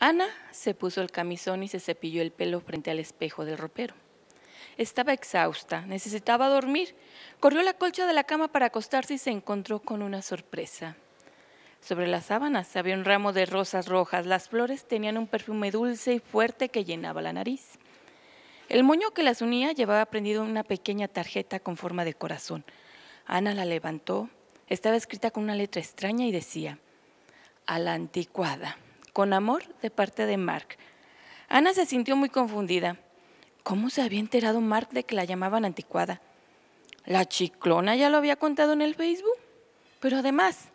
Ana se puso el camisón y se cepilló el pelo frente al espejo del ropero. Estaba exhausta, necesitaba dormir. Corrió la colcha de la cama para acostarse y se encontró con una sorpresa. Sobre las sábanas había un ramo de rosas rojas. Las flores tenían un perfume dulce y fuerte que llenaba la nariz. El moño que las unía llevaba prendido una pequeña tarjeta con forma de corazón. Ana la levantó. Estaba escrita con una letra extraña y decía, a la anticuada. Con amor de parte de Mark. Ana se sintió muy confundida. ¿Cómo se había enterado Mark de que la llamaban anticuada? La chiclona ya lo había contado en el Facebook. Pero además,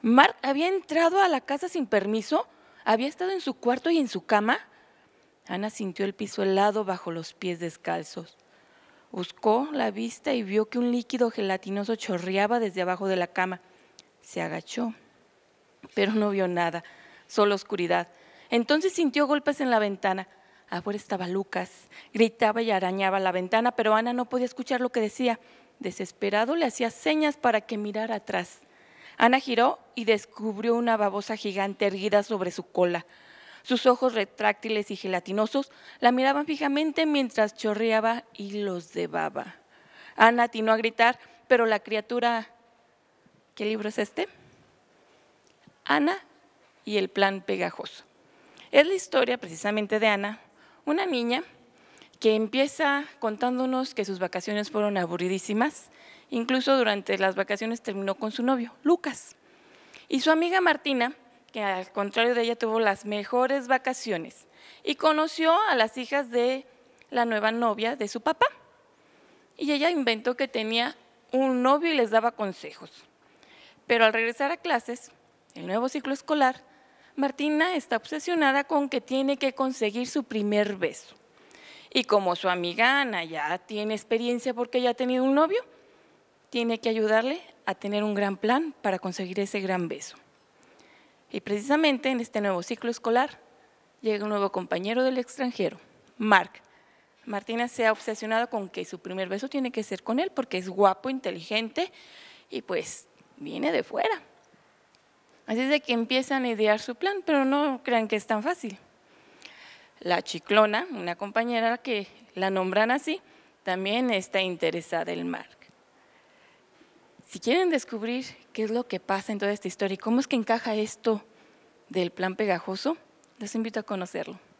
Mark había entrado a la casa sin permiso, había estado en su cuarto y en su cama. Ana sintió el piso helado bajo los pies descalzos. Buscó la vista y vio que un líquido gelatinoso chorreaba desde abajo de la cama. Se agachó, pero no vio nada solo oscuridad. Entonces sintió golpes en la ventana. Ahora estaba Lucas. Gritaba y arañaba la ventana, pero Ana no podía escuchar lo que decía. Desesperado le hacía señas para que mirara atrás. Ana giró y descubrió una babosa gigante erguida sobre su cola. Sus ojos retráctiles y gelatinosos la miraban fijamente mientras chorreaba y los baba. Ana atinó a gritar, pero la criatura... ¿Qué libro es este? Ana y el plan pegajoso. Es la historia precisamente de Ana, una niña que empieza contándonos que sus vacaciones fueron aburridísimas, incluso durante las vacaciones terminó con su novio, Lucas. Y su amiga Martina, que al contrario de ella tuvo las mejores vacaciones, y conoció a las hijas de la nueva novia de su papá. Y ella inventó que tenía un novio y les daba consejos. Pero al regresar a clases, el nuevo ciclo escolar, Martina está obsesionada con que tiene que conseguir su primer beso. Y como su amiga Ana ya tiene experiencia porque ya ha tenido un novio, tiene que ayudarle a tener un gran plan para conseguir ese gran beso. Y precisamente en este nuevo ciclo escolar llega un nuevo compañero del extranjero, Mark. Martina se ha obsesionado con que su primer beso tiene que ser con él porque es guapo, inteligente y pues viene de fuera. Así es de que empiezan a idear su plan, pero no crean que es tan fácil. La chiclona, una compañera que la nombran así, también está interesada en mar. Si quieren descubrir qué es lo que pasa en toda esta historia y cómo es que encaja esto del plan pegajoso, les invito a conocerlo.